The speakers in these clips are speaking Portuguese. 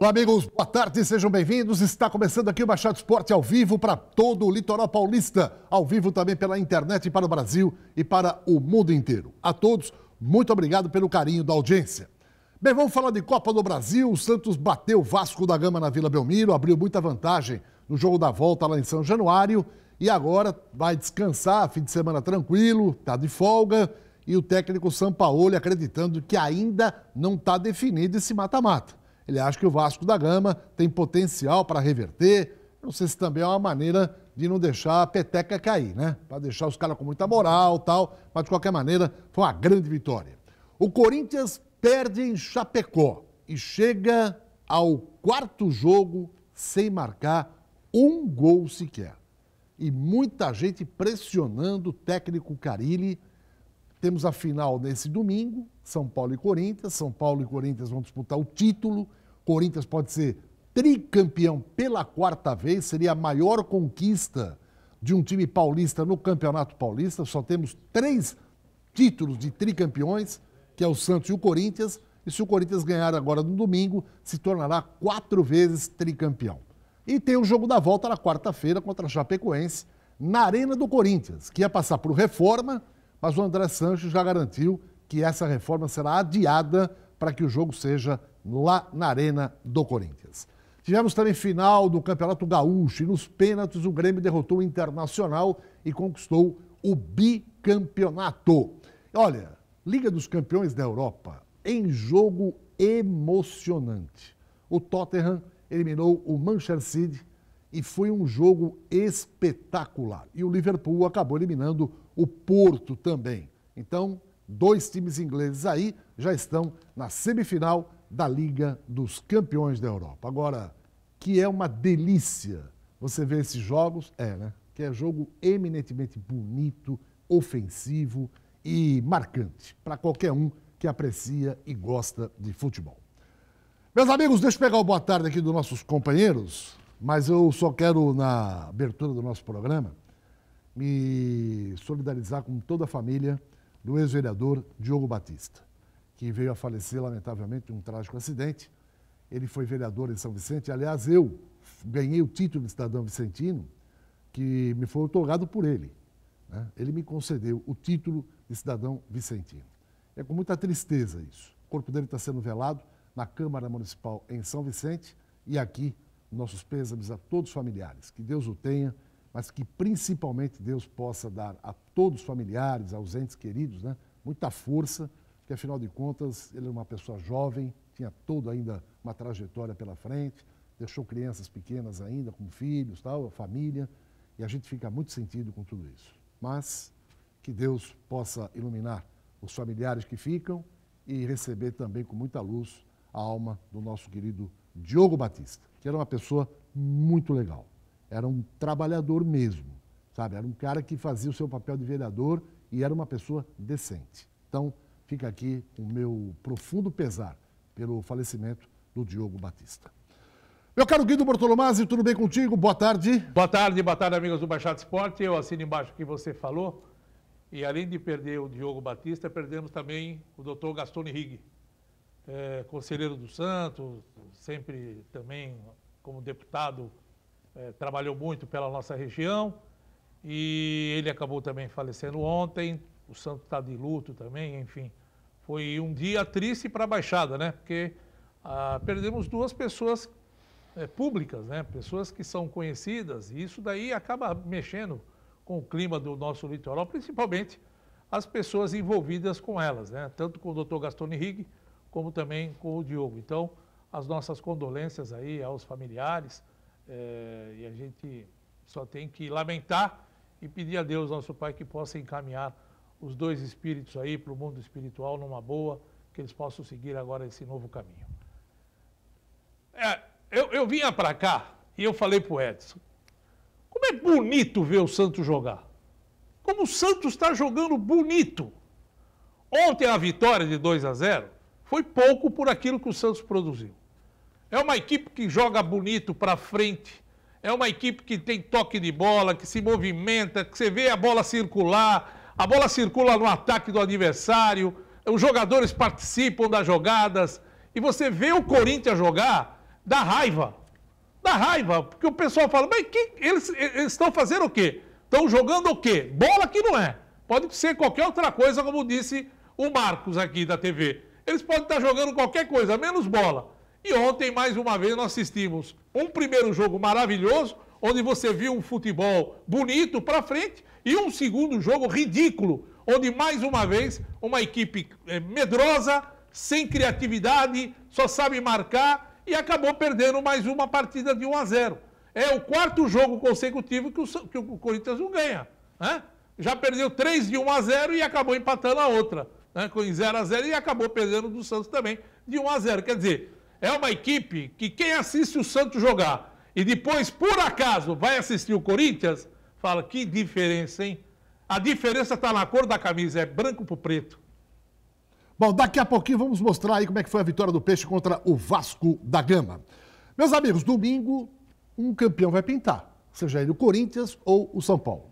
Olá, amigos, boa tarde, sejam bem-vindos. Está começando aqui o Machado Esporte ao vivo para todo o litoral paulista, ao vivo também pela internet para o Brasil e para o mundo inteiro. A todos, muito obrigado pelo carinho da audiência. Bem, vamos falar de Copa do Brasil. O Santos bateu o Vasco da Gama na Vila Belmiro, abriu muita vantagem no jogo da volta lá em São Januário e agora vai descansar, fim de semana tranquilo, está de folga e o técnico Sampaoli acreditando que ainda não está definido esse mata-mata. Ele acha que o Vasco da Gama tem potencial para reverter. Não sei se também é uma maneira de não deixar a peteca cair, né? Para deixar os caras com muita moral tal. Mas, de qualquer maneira, foi uma grande vitória. O Corinthians perde em Chapecó e chega ao quarto jogo sem marcar um gol sequer. E muita gente pressionando o técnico Carilli. Temos a final nesse domingo, São Paulo e Corinthians. São Paulo e Corinthians vão disputar o título. Corinthians pode ser tricampeão pela quarta vez, seria a maior conquista de um time paulista no Campeonato Paulista. Só temos três títulos de tricampeões, que é o Santos e o Corinthians. E se o Corinthians ganhar agora no domingo, se tornará quatro vezes tricampeão. E tem o jogo da volta na quarta-feira contra a Chapecoense, na Arena do Corinthians, que ia passar por reforma, mas o André Sanches já garantiu que essa reforma será adiada para que o jogo seja lá na Arena do Corinthians. Tivemos também final do Campeonato Gaúcho e nos pênaltis o Grêmio derrotou o Internacional e conquistou o bicampeonato. Olha, Liga dos Campeões da Europa em jogo emocionante. O Tottenham eliminou o Manchester City e foi um jogo espetacular. E o Liverpool acabou eliminando o Porto também. Então, dois times ingleses aí já estão na semifinal da Liga dos Campeões da Europa. Agora, que é uma delícia você ver esses jogos, é, né? Que é jogo eminentemente bonito, ofensivo e marcante para qualquer um que aprecia e gosta de futebol. Meus amigos, deixa eu pegar o boa tarde aqui dos nossos companheiros, mas eu só quero, na abertura do nosso programa, me solidarizar com toda a família do ex-vereador Diogo Batista que veio a falecer, lamentavelmente, um trágico acidente. Ele foi vereador em São Vicente. Aliás, eu ganhei o título de cidadão vicentino, que me foi otorgado por ele. Né? Ele me concedeu o título de cidadão vicentino. É com muita tristeza isso. O corpo dele está sendo velado na Câmara Municipal em São Vicente e aqui nossos pêsames a todos os familiares. Que Deus o tenha, mas que principalmente Deus possa dar a todos os familiares, aos entes queridos, né, muita força porque afinal de contas ele era uma pessoa jovem, tinha toda ainda uma trajetória pela frente, deixou crianças pequenas ainda, com filhos, tal, família, e a gente fica muito sentido com tudo isso. Mas que Deus possa iluminar os familiares que ficam e receber também com muita luz a alma do nosso querido Diogo Batista, que era uma pessoa muito legal. Era um trabalhador mesmo, sabe? Era um cara que fazia o seu papel de vereador e era uma pessoa decente. Então, Fica aqui o meu profundo pesar pelo falecimento do Diogo Batista. Meu caro Guido Bortolomazzi, tudo bem contigo? Boa tarde. Boa tarde, boa tarde, amigos do Baixada Esporte. Eu assino embaixo o que você falou. E além de perder o Diogo Batista, perdemos também o doutor Gastone Rigue, é, conselheiro do Santos, sempre também como deputado, é, trabalhou muito pela nossa região. E ele acabou também falecendo ontem o santo está de luto também, enfim. Foi um dia triste para a Baixada, né? Porque ah, perdemos duas pessoas é, públicas, né? Pessoas que são conhecidas, e isso daí acaba mexendo com o clima do nosso litoral, principalmente as pessoas envolvidas com elas, né? Tanto com o doutor Gastone Henrique, como também com o Diogo. Então, as nossas condolências aí aos familiares, é, e a gente só tem que lamentar e pedir a Deus, nosso Pai, que possa encaminhar os dois espíritos aí para o mundo espiritual numa boa, que eles possam seguir agora esse novo caminho. É, eu, eu vinha para cá e eu falei para o Edson, como é bonito ver o Santos jogar. Como o Santos está jogando bonito. Ontem a vitória de 2 a 0 foi pouco por aquilo que o Santos produziu. É uma equipe que joga bonito para frente, é uma equipe que tem toque de bola, que se movimenta, que você vê a bola circular, a bola circula no ataque do adversário, os jogadores participam das jogadas. E você vê o Corinthians jogar, dá raiva. Dá raiva, porque o pessoal fala, mas que, eles, eles estão fazendo o quê? Estão jogando o quê? Bola que não é. Pode ser qualquer outra coisa, como disse o Marcos aqui da TV. Eles podem estar jogando qualquer coisa, menos bola. E ontem, mais uma vez, nós assistimos um primeiro jogo maravilhoso, onde você viu um futebol bonito para frente e um segundo jogo ridículo, onde mais uma vez uma equipe eh, medrosa, sem criatividade, só sabe marcar e acabou perdendo mais uma partida de 1 a 0. É o quarto jogo consecutivo que o, que o Corinthians não ganha. Né? Já perdeu três de 1 a 0 e acabou empatando a outra. Né? Com 0 a 0 e acabou perdendo do Santos também de 1 a 0. Quer dizer, é uma equipe que quem assiste o Santos jogar e depois, por acaso, vai assistir o Corinthians, Fala, que diferença, hein? A diferença está na cor da camisa, é branco para preto. Bom, daqui a pouquinho vamos mostrar aí como é que foi a vitória do Peixe contra o Vasco da Gama. Meus amigos, domingo um campeão vai pintar, seja ele o Corinthians ou o São Paulo.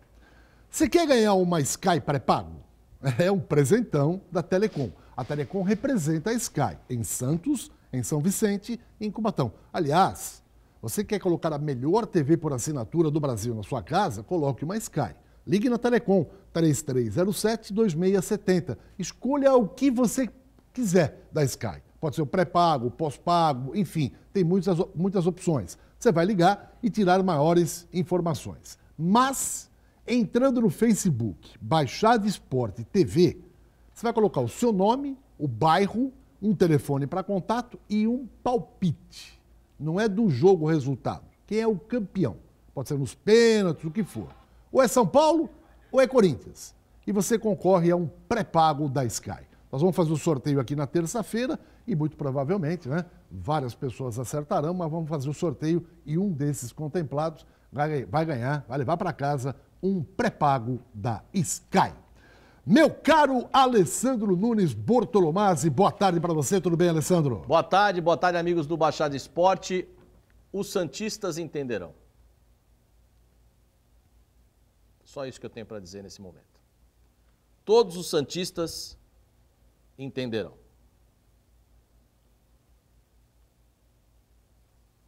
Você quer ganhar uma Sky pré-pago? É um presentão da Telecom. A Telecom representa a Sky em Santos, em São Vicente e em Cubatão. Aliás, você quer colocar a melhor TV por assinatura do Brasil na sua casa? Coloque uma Sky. Ligue na Telecom 3307-2670. Escolha o que você quiser da Sky. Pode ser o pré-pago, pós-pago, enfim, tem muitas, muitas opções. Você vai ligar e tirar maiores informações. Mas, entrando no Facebook, baixar de Esporte TV, você vai colocar o seu nome, o bairro, um telefone para contato e um palpite. Não é do jogo o resultado. Quem é o campeão? Pode ser nos pênaltis, o que for. Ou é São Paulo ou é Corinthians. E você concorre a um pré-pago da Sky. Nós vamos fazer o um sorteio aqui na terça-feira e muito provavelmente, né? Várias pessoas acertarão, mas vamos fazer o um sorteio e um desses contemplados vai, vai ganhar, vai levar para casa um pré-pago da Sky. Meu caro Alessandro Nunes Bortolomazzi, boa tarde para você, tudo bem, Alessandro? Boa tarde, boa tarde, amigos do Baixada Esporte. Os Santistas entenderão. Só isso que eu tenho para dizer nesse momento. Todos os Santistas entenderão.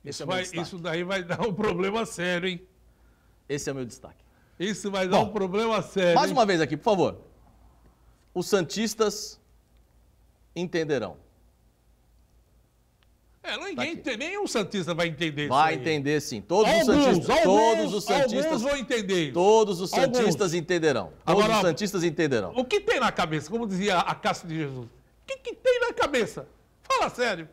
Isso, é vai, isso, daí vai dar um problema sério, hein? Esse é o meu destaque. Isso vai dar Bom, um problema sério. Mais uma vez aqui, por favor os Santistas entenderão. É, tá ninguém tá tem, nem um Santista vai entender Vai entender sim. Todos alguns, os Santistas. Alguns, todos os Santistas. vão entender. Todos os Santistas alguns. entenderão. Todos Agora, os Santistas entenderão. O que tem na cabeça? Como dizia a casa de Jesus. O que, que tem na cabeça? Fala sério.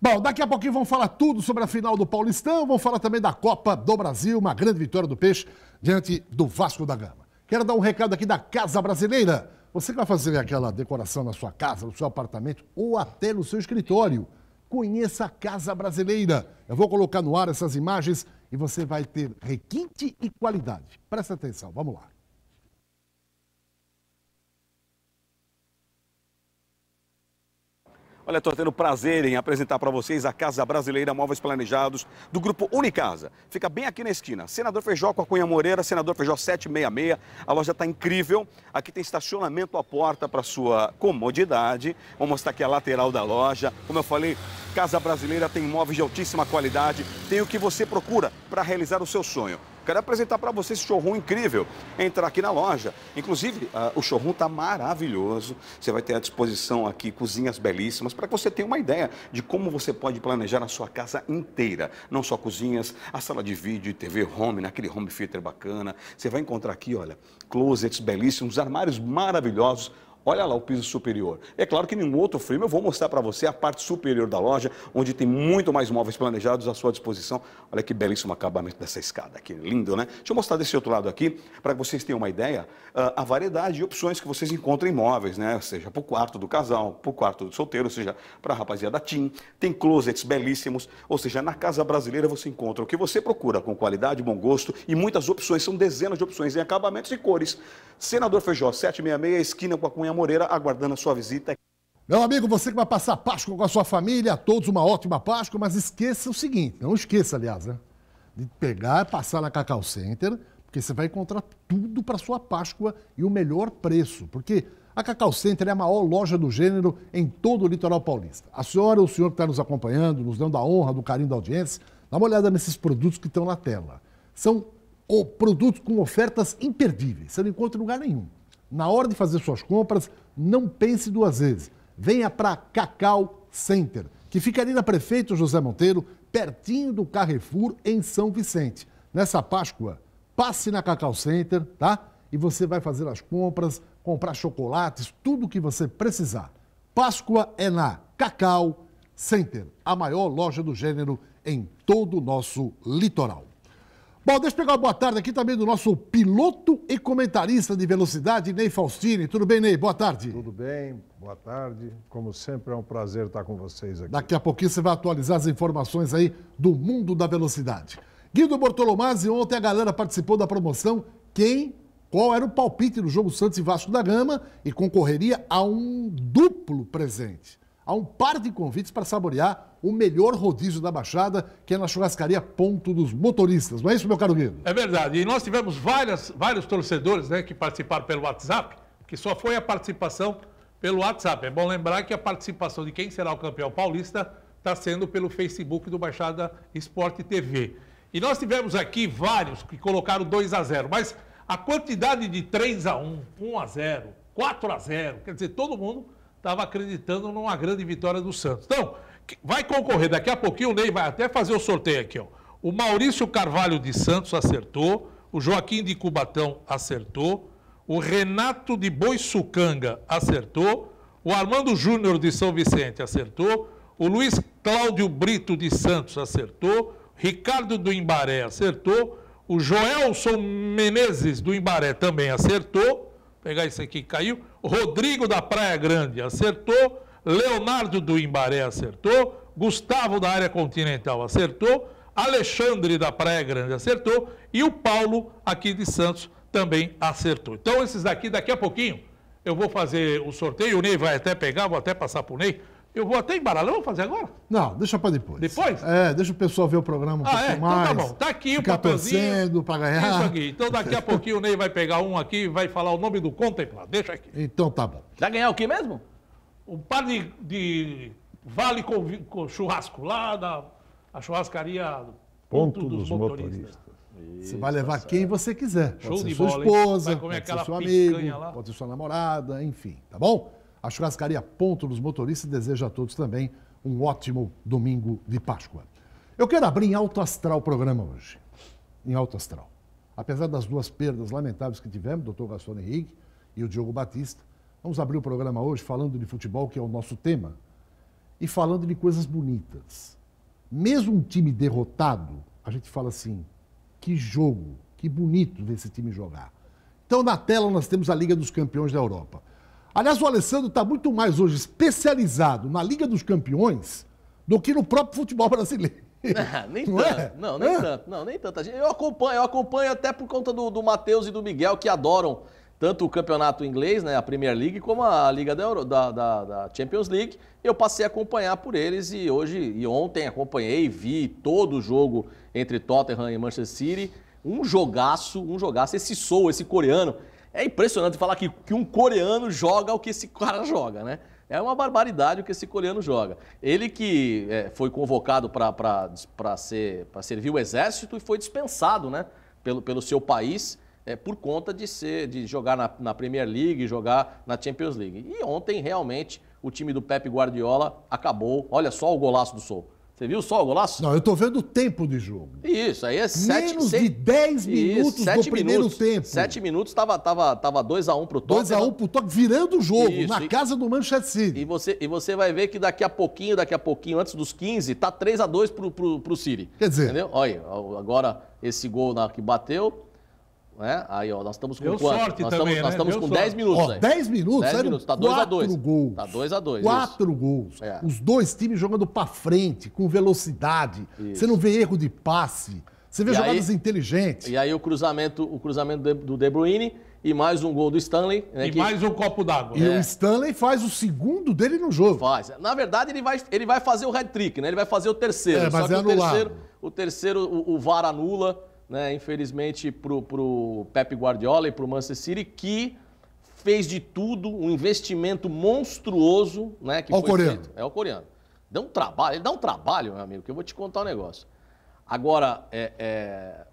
Bom, daqui a pouquinho vamos falar tudo sobre a final do Paulistão, vamos falar também da Copa do Brasil, uma grande vitória do Peixe diante do Vasco da Gama. Quero dar um recado aqui da Casa Brasileira. Você que vai fazer aquela decoração na sua casa, no seu apartamento ou até no seu escritório, conheça a Casa Brasileira. Eu vou colocar no ar essas imagens e você vai ter requinte e qualidade. Presta atenção, vamos lá. Olha, estou tendo prazer em apresentar para vocês a Casa Brasileira Móveis Planejados do Grupo Unicasa. Fica bem aqui na esquina. Senador Feijó com a Cunha Moreira, Senador Feijó 766. A loja está incrível. Aqui tem estacionamento à porta para sua comodidade. Vou mostrar aqui a lateral da loja. Como eu falei, Casa Brasileira tem móveis de altíssima qualidade. Tem o que você procura para realizar o seu sonho. Quero apresentar para você esse showroom incrível. Entrar aqui na loja. Inclusive, uh, o showroom está maravilhoso. Você vai ter à disposição aqui cozinhas belíssimas para que você tenha uma ideia de como você pode planejar a sua casa inteira. Não só cozinhas, a sala de vídeo, TV home, naquele home theater bacana. Você vai encontrar aqui, olha, closets belíssimos, armários maravilhosos Olha lá o piso superior. É claro que em um outro filme eu vou mostrar para você a parte superior da loja, onde tem muito mais móveis planejados à sua disposição. Olha que belíssimo acabamento dessa escada aqui, lindo, né? Deixa eu mostrar desse outro lado aqui, para que vocês tenham uma ideia, ah, a variedade de opções que vocês encontram em móveis, né? Seja para o quarto do casal, para o quarto do solteiro, ou seja, para a rapaziada Tim. Tem closets belíssimos, ou seja, na casa brasileira você encontra o que você procura, com qualidade, bom gosto e muitas opções, são dezenas de opções em acabamentos e cores. Senador Feijó, 766, esquina com a Cunha Moreira, aguardando a sua visita. Meu amigo, você que vai passar Páscoa com a sua família, a todos uma ótima Páscoa, mas esqueça o seguinte, não esqueça, aliás, né? De pegar, passar na Cacau Center, porque você vai encontrar tudo para sua Páscoa e o melhor preço, porque a Cacau Center é a maior loja do gênero em todo o litoral paulista. A senhora ou o senhor que está nos acompanhando, nos dando a honra, do carinho da audiência, dá uma olhada nesses produtos que estão na tela. São produtos com ofertas imperdíveis, você não encontra em lugar nenhum. Na hora de fazer suas compras, não pense duas vezes. Venha para Cacau Center, que fica ali na Prefeito José Monteiro, pertinho do Carrefour, em São Vicente. Nessa Páscoa, passe na Cacau Center, tá? E você vai fazer as compras, comprar chocolates, tudo o que você precisar. Páscoa é na Cacau Center, a maior loja do gênero em todo o nosso litoral. Bom, deixa eu pegar uma boa tarde aqui também do nosso piloto e comentarista de velocidade, Ney Faustini. Tudo bem, Ney? Boa tarde. Tudo bem, boa tarde. Como sempre, é um prazer estar com vocês aqui. Daqui a pouquinho você vai atualizar as informações aí do mundo da velocidade. Guido Bortolomazzi, ontem a galera participou da promoção Quem, qual era o palpite do jogo Santos e Vasco da Gama e concorreria a um duplo presente, a um par de convites para saborear o melhor rodízio da Baixada, que é na churrascaria Ponto dos Motoristas. Não é isso, meu caro Guido? É verdade. E nós tivemos várias, vários torcedores né, que participaram pelo WhatsApp, que só foi a participação pelo WhatsApp. É bom lembrar que a participação de quem será o campeão paulista está sendo pelo Facebook do Baixada Esporte TV. E nós tivemos aqui vários que colocaram 2 a 0 mas a quantidade de 3 a 1 1 a 0 4 a 0 quer dizer, todo mundo estava acreditando numa grande vitória do Santos. Então, Vai concorrer daqui a pouquinho, o Ney vai até fazer o sorteio aqui, ó. O Maurício Carvalho de Santos acertou, o Joaquim de Cubatão acertou, o Renato de Boissucanga acertou, o Armando Júnior de São Vicente acertou, o Luiz Cláudio Brito de Santos acertou, Ricardo do Imbaré acertou, o Joelson Menezes do Imbaré também acertou, Vou pegar isso aqui que caiu, Rodrigo da Praia Grande acertou, Leonardo do Imbaré acertou, Gustavo da área continental acertou, Alexandre da Praia Grande acertou e o Paulo aqui de Santos também acertou. Então esses daqui, daqui a pouquinho, eu vou fazer o sorteio, o Ney vai até pegar, vou até passar para o Ney. Eu vou até embaralhar, vamos fazer agora? Não, deixa para depois. Depois? É, deixa o pessoal ver o programa um ah, pouco é? mais. Então tá bom, tá aqui o papelzinho. Torcendo para ganhar. Isso aqui. Então daqui a pouquinho o Ney vai pegar um aqui e vai falar o nome do contemplado. Deixa aqui. Então tá bom. Vai ganhar o quê mesmo? um par de, de vale com, com, churrasco lá da a churrascaria Ponto, Ponto dos, dos Motoristas. motoristas. você vai levar quem é. você quiser. Show pode ser sua bola, esposa, pode ser seu amigo, lá. pode ser sua namorada, enfim, tá bom? A churrascaria Ponto dos Motoristas deseja a todos também um ótimo domingo de Páscoa. Eu quero abrir em alto astral o programa hoje. Em alto astral. Apesar das duas perdas lamentáveis que tivemos, o doutor Gastão Henrique e o Diogo Batista, Vamos abrir o programa hoje falando de futebol, que é o nosso tema, e falando de coisas bonitas. Mesmo um time derrotado, a gente fala assim: que jogo, que bonito ver esse time jogar. Então, na tela, nós temos a Liga dos Campeões da Europa. Aliás, o Alessandro está muito mais hoje especializado na Liga dos Campeões do que no próprio futebol brasileiro. nem não tanto, é? não, nem é? tanto, não, nem tanto. Eu acompanho, eu acompanho até por conta do, do Matheus e do Miguel, que adoram tanto o campeonato inglês, né, a Premier League, como a Liga da, Euro, da, da, da, Champions League. Eu passei a acompanhar por eles e hoje e ontem acompanhei, vi todo o jogo entre Tottenham e Manchester City. Um jogaço, um jogaço. Esse Sou, esse coreano, é impressionante falar que, que um coreano joga o que esse cara joga, né? É uma barbaridade o que esse coreano joga. Ele que é, foi convocado para ser, servir o exército e foi dispensado, né? Pelo, pelo seu país é, por conta de ser, de jogar na, na Premier League, jogar na Champions League. E ontem realmente o time do Pepe Guardiola acabou. Olha só o golaço do Sol. Você viu só o golaço? Não, eu tô vendo o tempo de jogo. Isso, aí é sete, Menos seis, de 10 minutos isso, sete do primeiro minutos, tempo. 7 minutos, tava, 2x1 um pro Tottenham. 2x1 um pro Tottenham, virando o jogo, isso, na e, casa do Manchester City. E você, e você vai ver que daqui a pouquinho, daqui a pouquinho, antes dos 15, tá 3x2 pro, pro, pro City. Quer dizer... Entendeu? Olha, agora esse gol na, que bateu, é? Aí, ó, nós estamos com Deu quanto? sorte nós também, nós né? estamos Deu com 10 minutos Ó, 10 minutos, 10 minutos, tá 2 a 2. gols. Tá 2 a 2. 4 gols. É. Os dois times jogando pra frente, com velocidade. Isso. Você não vê erro de passe. Você vê E jogadas aí- inteligentes. E aí o cruzamento, o cruzamento do De Bruyne e mais um gol do Stanley, né, E que mais um copo d'água. E é. o Stanley faz o segundo dele no jogo. faz. Na verdade, ele vai, ele vai fazer o hat-trick, né? Ele vai fazer o terceiro. É, mas é o anulado. terceiro, o terceiro o, o VAR anula né, infelizmente, para o Pep Guardiola e para o Manchester City, que fez de tudo um investimento monstruoso. Né, que é o coreano. Feito. É o coreano. Dá um trabalho, ele dá um trabalho, meu amigo, que eu vou te contar um negócio. Agora, é, é,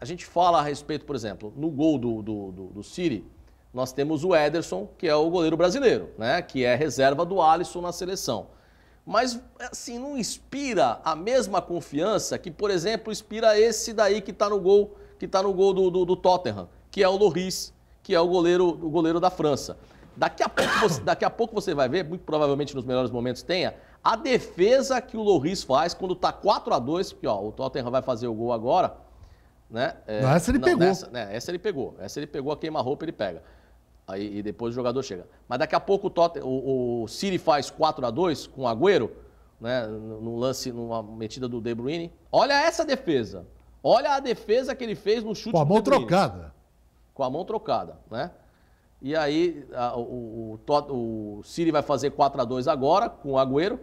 a gente fala a respeito, por exemplo, no gol do, do, do, do City, nós temos o Ederson, que é o goleiro brasileiro, né, que é reserva do Alisson na seleção mas assim, não inspira a mesma confiança que, por exemplo, inspira esse daí que está no gol, que tá no gol do, do, do Tottenham, que é o Loris, que é o goleiro, o goleiro da França. Daqui a, pouco você, daqui a pouco você vai ver, muito provavelmente nos melhores momentos tenha, a defesa que o Loris faz quando está 4 a 2 porque ó, o Tottenham vai fazer o gol agora, né? É, não, essa ele não, pegou. Nessa, né? Essa ele pegou. Essa ele pegou a queima-roupa, ele pega. Aí, e depois o jogador chega. Mas daqui a pouco o, Totten, o, o City faz 4 a 2 com o Agüero, né, num lance, numa metida do De Bruyne. Olha essa defesa. Olha a defesa que ele fez no chute com a mão trocada. Com a mão trocada, né? E aí a, o, o, o City vai fazer 4 a 2 agora com o Agüero.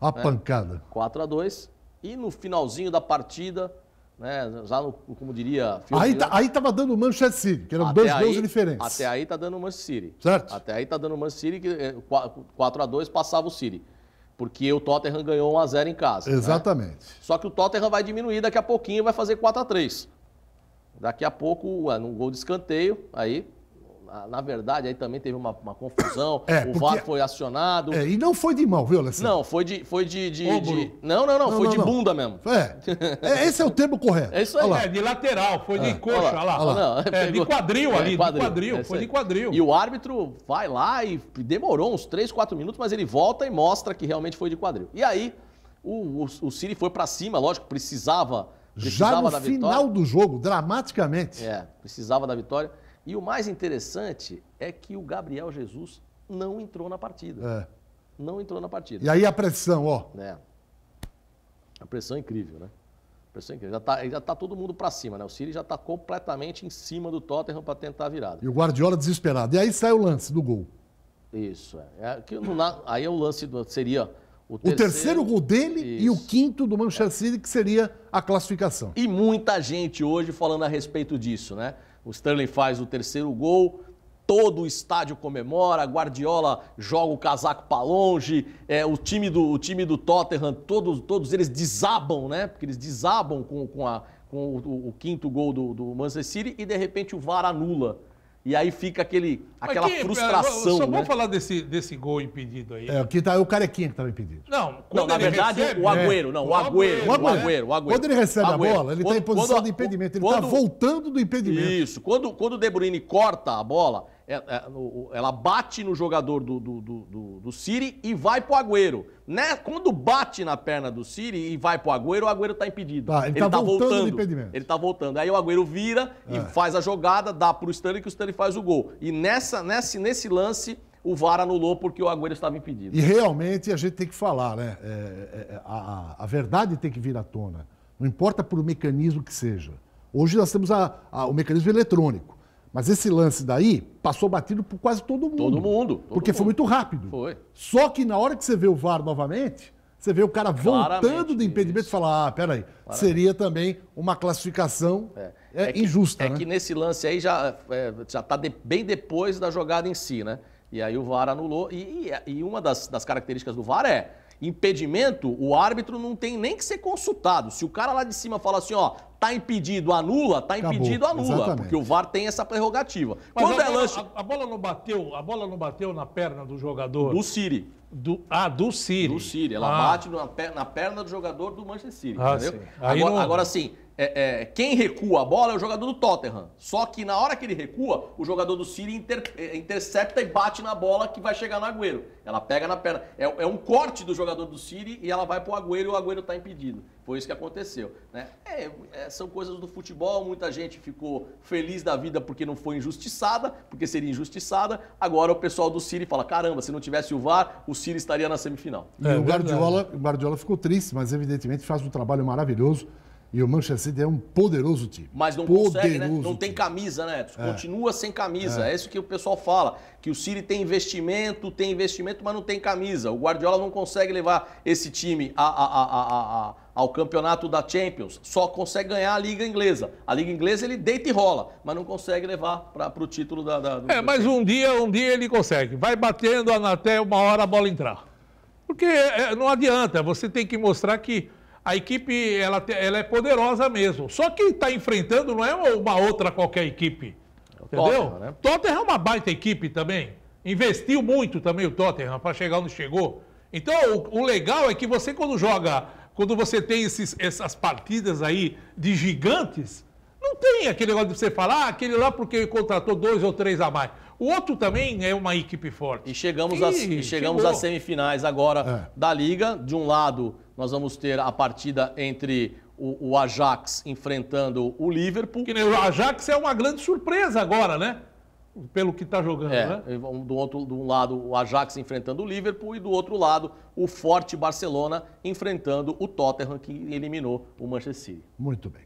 A né? pancada. 4 a 2 E no finalzinho da partida, né? Lá no, como diria. Aí, tá, né? aí tava dando o Manchester City, que eram até dois aí, gols diferentes. Até aí tá dando o Manchester City. Certo. Até aí tá dando o Manchester City, que 4x2 eh, passava o City. Porque o Tottenham ganhou 1x0 em casa. Né? Exatamente. Né? Só que o Tottenham vai diminuir daqui a pouquinho, vai fazer 4x3. Daqui a pouco, num gol de escanteio, aí na verdade, aí também teve uma, uma confusão, é, o VAR foi acionado. É, e não foi de mão, viu, Alessandro? Não, foi de. Foi de, de, de... Não, não, não, não, foi não, de não. bunda mesmo. É. é esse é o termo correto. É isso aí. É, de lateral, foi de é, coxa, olha lá. Olha lá. É, pegou... de quadril ali, quadril, de quadril, foi de quadril. E o árbitro vai lá e demorou uns 3, 4 minutos, mas ele volta e mostra que realmente foi de quadril. E aí, o, o, o Siri foi para cima, lógico, precisava. Precisava Já no final vitória. do jogo, dramaticamente. É, precisava da vitória. E o mais interessante é que o Gabriel Jesus não entrou na partida. É. Não entrou na partida. E aí a pressão, ó. É. A pressão é incrível, né? A pressão é incrível. Já tá, já tá todo mundo para cima, né? O Siri já tá completamente em cima do Tottenham para tentar a virada. E o Guardiola desesperado. E aí sai o lance do gol. Isso, é. é que aí é o lance do, seria o terceiro, o terceiro, gol dele isso. e o quinto do Manchester City, que seria a classificação. E muita gente hoje falando a respeito disso, né? O Sterling faz o terceiro gol, todo o estádio comemora, Guardiola joga o casaco para longe, é, o, time do, o time do Tottenham, todos, todos eles desabam, né? Porque eles desabam com, com, a, com o, o, o, quinto gol do, do Manchester City e de repente o VAR anula e aí fica aquele, aquela frustração. Só né? vamos falar desse, desse gol impedido aí. É, aqui tá o carequinha que estava impedido. Não, não na verdade, recebe, o né? Agüero, não, o Agüero, o Agüero, o Agüero, o Agüero. Quando ele recebe Agüero. a bola, ele está em posição quando, de impedimento, ele está voltando do impedimento. Isso, quando, quando o De Bruyne corta a bola, é, é, ela bate no jogador do, do, do, do, Siri e vai pro Agüero. Né? Quando bate na perna do Siri e vai pro Agüero, o Agüero tá impedido. Tá, ele, ele tá, tá voltando. voltando. Ele tá voltando. Aí o Agüero vira é. e faz a jogada, dá pro Stanley que o Stanley faz o gol. E nessa, nesse, nesse lance, o VAR anulou porque o Agüero estava impedido. E realmente a gente tem que falar, né? É, é, é a, a verdade tem que vir à tona. Não importa por mecanismo que seja. Hoje nós temos a, a, o mecanismo eletrônico. Mas esse lance daí passou batido por quase todo mundo. Todo mundo. Todo porque mundo. foi muito rápido. Foi. Só que na hora que você vê o VAR novamente, você vê o cara voltando do impedimento isso. e fala: ah, peraí, Claramente. seria também uma classificação é. É, é que, injusta. É né? que nesse lance aí já é, já está de, bem depois da jogada em si, né? E aí o VAR anulou. E, e uma das, das características do VAR é impedimento, o árbitro não tem nem que ser consultado. Se o cara lá de cima fala assim, ó, Tá impedido, anula, tá impedido, anula, Exatamente. porque o VAR tem essa prerrogativa. Mas Quando a, é lance... a, a, bola não bateu, a bola não bateu na perna do jogador do Siri. Do, ah, do Siri. Do Siri. Ela ah. bate na perna, na perna do jogador do Manchester City, ah, entendeu? Sim. Agora, não... agora sim, é, é, quem recua a bola é o jogador do Tottenham. Só que na hora que ele recua, o jogador do siri inter, é, intercepta e bate na bola que vai chegar no Agüero. Ela pega na perna. É, é um corte do jogador do siri e ela vai pro Agüero e o Agüero tá impedido. Foi isso que aconteceu. Né? É, é, são coisas do futebol, muita gente ficou feliz da vida porque não foi injustiçada, porque seria injustiçada. Agora o pessoal do Siri fala: caramba, se não tivesse o VAR, o Siri estaria na semifinal. É, o, Guardiola, o Guardiola ficou triste, mas evidentemente faz um trabalho maravilhoso. E o Manchester City é um poderoso time. Mas não poderoso consegue, né? Não tem camisa, né, Edson? É. Continua sem camisa. É. é. isso que o pessoal fala. Que o City tem investimento, tem investimento, mas não tem camisa. O Guardiola não consegue levar esse time a, a, a, ao campeonato da Champions. Só consegue ganhar a Liga Inglesa. A Liga Inglesa ele deita e rola, mas não consegue levar para o título da... da é, mas um dia, um dia ele consegue. Vai batendo até uma hora a bola entrar. Porque é, não adianta. Você tem que mostrar que a equipe ela, ela é poderosa mesmo. Só que está enfrentando não é uma outra qualquer equipe. É entendeu? Tottenham, né? Tottenham é uma baita equipe também. Investiu muito também o Tottenham para chegar onde chegou. Então, o, o, legal é que você, quando joga, quando você tem esses, essas partidas aí de gigantes, não tem aquele negócio de você falar ah, aquele lá porque contratou dois ou três a mais. O outro também é uma equipe forte. E chegamos, e a, e chegamos às semifinais agora é. da Liga. De um lado, nós vamos ter a partida entre o, o, Ajax enfrentando o Liverpool. Que o Ajax é uma grande surpresa agora, né? Pelo que está jogando, é, né? Do outro, de um lado, o Ajax enfrentando o Liverpool e do outro lado, o forte Barcelona enfrentando o Tottenham, que eliminou o Manchester City. Muito bem.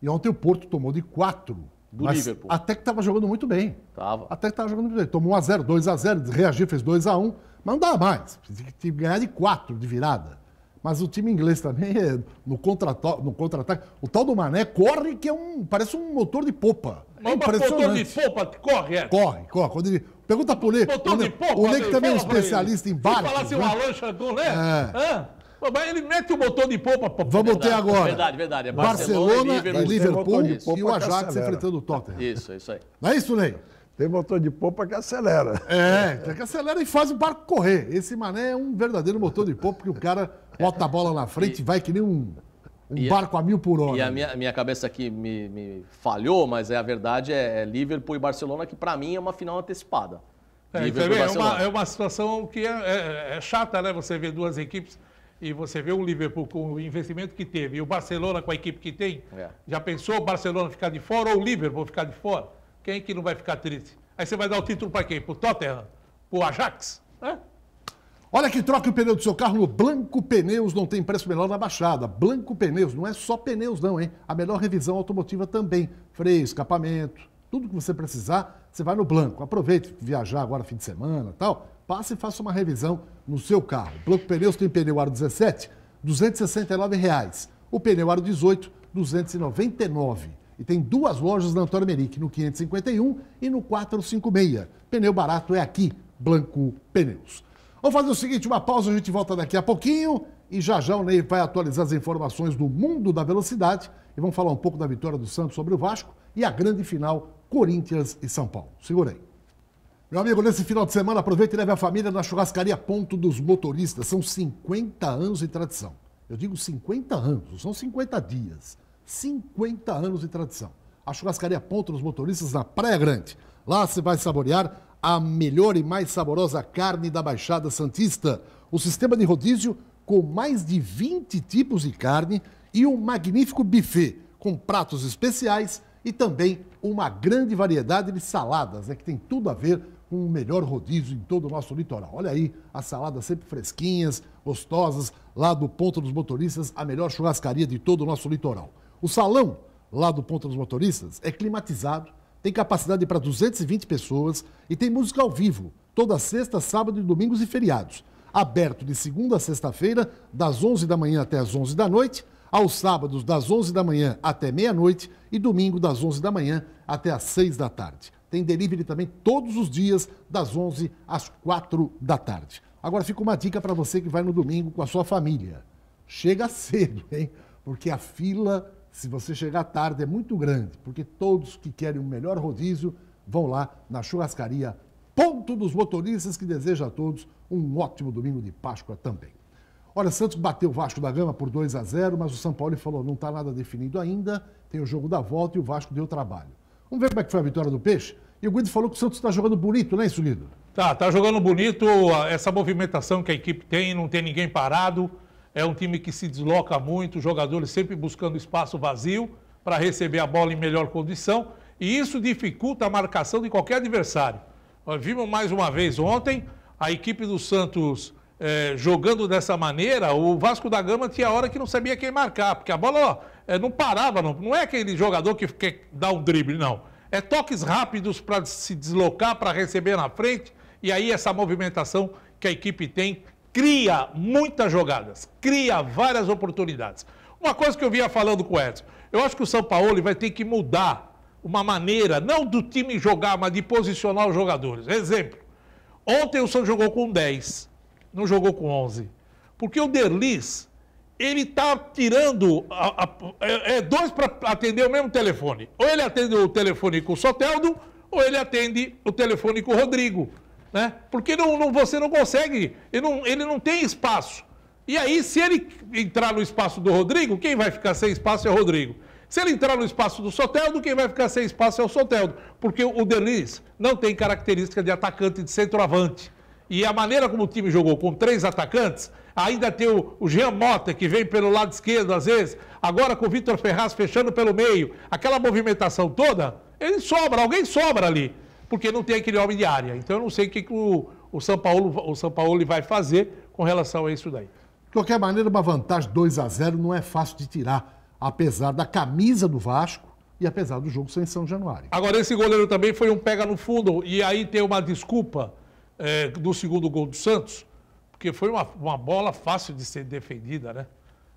E ontem o Porto tomou de quatro do Mas Liverpool. Até que estava jogando muito bem. Tava. Até que estava jogando muito bem. Tomou 1x0, 2x0, reagiu, fez 2x1. Mas não dá mais. Tinha que ganhar de 4 de virada. Mas o time inglês também, é no contra-ataque, no contra o tal do Mané corre que é um, parece um motor de popa. é impressionante. motor de popa corre, é? Corre, corre. Quando ele, pergunta pro Lê. Motor o Lê, de popa, o Lê que também é um especialista em barcos. Se falasse né? uma lancha do Lê... É. Hã? Mas ele mete o motor de polpa. Vamos verdade, ter agora. Verdade, verdade. É Barcelona, Barcelona, e Liverpool, e, Liverpool e o Ajax enfrentando o Tottenham. Isso, isso aí. Não é isso, Ney? Tem motor de popa que acelera. É, é, que acelera e faz o barco correr. Esse mané é um verdadeiro motor de popa, porque o cara bota a bola na frente e vai que nem um, um barco a, mil por hora. E a minha, minha cabeça aqui me, me falhou, mas é a verdade é, é Liverpool e Barcelona, que para mim é uma final antecipada. É, é, uma, é uma situação que é, é, é chata, né? Você vê duas equipes e você vê o Liverpool com o investimento que teve e o Barcelona com a equipe que tem. É. Já pensou o Barcelona ficar de fora ou o Liverpool ficar de fora? Quem é que não vai ficar triste? Aí você vai dar o título para quem? Para o Tottenham? Para o Ajax? Olha que troca o pneu do seu carro no Blanco Pneus, não tem preço melhor na Baixada. Blanco Pneus, não é só pneus não, hein? A melhor revisão automotiva também. Freio, escapamento, tudo que você precisar você vai no Blanco. Aproveite viajar agora fim de semana tal. Passe e faça uma revisão no seu carro. Blanco Pneus tem pneu aro 17, R$ 269,00. O pneu aro 18, R$ 299,00. E tem duas lojas na Antônio Meric, no 551 e no 456. Pneu barato é aqui, Blanco Pneus. Vamos fazer o seguinte, uma pausa, a gente volta daqui a pouquinho e já já o Ney vai atualizar as informações do mundo da velocidade e vamos falar um pouco da vitória do Santos sobre o Vasco e a grande final Corinthians e São Paulo. Segura aí. Meu amigo, nesse final de semana, aproveite e leve a família na churrascaria Ponto dos Motoristas. São 50 anos de tradição. Eu digo 50 anos, são 50 dias. 50 anos de tradição. A churrascaria Ponto dos Motoristas na Praia Grande. Lá você vai saborear a melhor e mais saborosa carne da Baixada Santista. O sistema de rodízio com mais de 20 tipos de carne e um magnífico buffet com pratos especiais e também uma grande variedade de saladas, né, que tem tudo a ver com o melhor rodízio em todo o nosso litoral. Olha aí, as saladas sempre fresquinhas, gostosas, lá do Ponto dos Motoristas, a melhor churrascaria de todo o nosso litoral. O salão lá do Ponto dos Motoristas é climatizado, tem capacidade para 220 pessoas e tem música ao vivo, toda sexta, sábado, domingos e feriados. Aberto de segunda a sexta-feira, das 11 da manhã até as 11 da noite, aos sábados das 11 da manhã até meia-noite e domingo das 11 da manhã até às 6 da tarde. Tem delivery também todos os dias das 11 às 4 da tarde. Agora fica uma dica para você que vai no domingo com a sua família. Chega cedo, hein? Porque a fila, se você chegar tarde, é muito grande, porque todos que querem o um melhor rodízio vão lá na churrascaria Ponto dos Motoristas, que deseja a todos um ótimo domingo de Páscoa também. Olha, Santos bateu o Vasco da Gama por 2 a 0, mas o São Paulo falou: não está nada definido ainda, tem o jogo da volta e o Vasco deu trabalho. Vamos ver como é que foi a vitória do Peixe? E o Guido falou que o Santos está jogando bonito, né, isso, Guido? Tá, tá jogando bonito. Essa movimentação que a equipe tem, não tem ninguém parado. É um time que se desloca muito, os jogadores sempre buscando espaço vazio para receber a bola em melhor condição. E isso dificulta a marcação de qualquer adversário. Nós vimos mais uma vez ontem a equipe do Santos é, jogando dessa maneira, o Vasco da Gama tinha hora que não sabia quem marcar, porque a bola ó, é, não parava, não, não é aquele jogador que, que dá um drible, não. É toques rápidos para se deslocar, para receber na frente, e aí essa movimentação que a equipe tem cria muitas jogadas, cria várias oportunidades. Uma coisa que eu vinha falando com o Edson, eu acho que o São Paulo vai ter que mudar uma maneira, não do time jogar, mas de posicionar os jogadores. Exemplo, ontem o São jogou com 10 não jogou com 11. Porque o Derlis, ele está tirando. A, a, é, é dois para atender o mesmo telefone. Ou ele atende o telefone com o Soteldo, ou ele atende o telefone com o Rodrigo. Né? Porque não, não você não consegue, ele não, ele não tem espaço. E aí, se ele entrar no espaço do Rodrigo, quem vai ficar sem espaço é o Rodrigo. Se ele entrar no espaço do Soteldo, quem vai ficar sem espaço é o Soteldo. Porque o Derlis não tem característica de atacante de centroavante e a maneira como o time jogou com três atacantes, ainda tem o, Jean Mota, que vem pelo lado esquerdo às vezes, agora com o Vitor Ferraz fechando pelo meio, aquela movimentação toda, ele sobra, alguém sobra ali, porque não tem aquele homem de área. Então eu não sei o que, que o, o, São Paulo, o São Paulo vai fazer com relação a isso daí. De qualquer maneira, uma vantagem 2 a 0 não é fácil de tirar, apesar da camisa do Vasco e apesar do jogo ser em São Januário. Agora, esse goleiro também foi um pega no fundo, e aí tem uma desculpa é, no segundo gol do Santos, porque foi uma, uma bola fácil de ser defendida, né?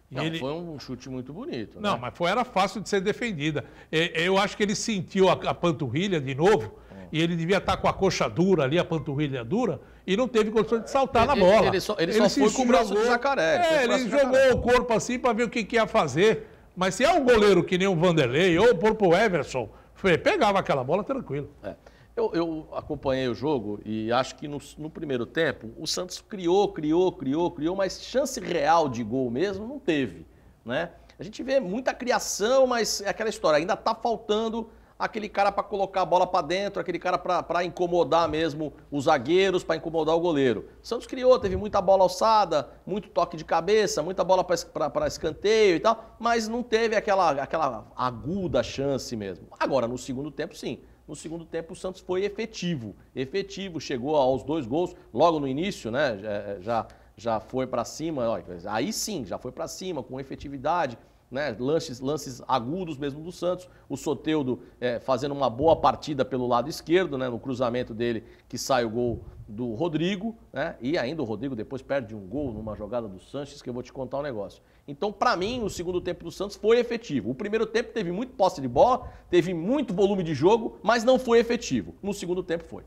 E não, ele... foi um chute muito bonito. Não, né? mas foi, era fácil de ser defendida. Eu acho que ele sentiu a, a panturrilha de novo, hum. e ele devia estar com a coxa dura ali, a panturrilha dura, e não teve condições de saltar ele, na bola. Ele, ele só, ele só foi com o braço do jacaré. É, ele jogou o corpo assim para ver o que, que, ia fazer. Mas se é um goleiro que nem o Vanderlei, ou o próprio Everson, foi, pegava aquela bola tranquilo. É. Eu, eu acompanhei o jogo e acho que no, no, primeiro tempo o Santos criou, criou, criou, criou, mas chance real de gol mesmo não teve. Né? A gente vê muita criação, mas é aquela história, ainda está faltando aquele cara para colocar a bola para dentro, aquele cara para incomodar mesmo os zagueiros, para incomodar o goleiro. O Santos criou, teve muita bola alçada, muito toque de cabeça, muita bola para escanteio e tal, mas não teve aquela, aquela aguda chance mesmo. Agora, no segundo tempo, sim. No segundo tempo, o Santos foi efetivo. Efetivo, chegou aos dois gols logo no início, né? Já, já foi para cima. Aí sim, já foi para cima, com efetividade né, lances, lances agudos mesmo do Santos. O Soteudo é, fazendo uma boa partida pelo lado esquerdo, né, no cruzamento dele que sai o gol do Rodrigo, né, e ainda o Rodrigo depois perde um gol numa jogada do Sanches, que eu vou te contar um negócio. Então, para mim, o segundo tempo do Santos foi efetivo. O primeiro tempo teve muito posse de bola, teve muito volume de jogo, mas não foi efetivo. No segundo tempo foi.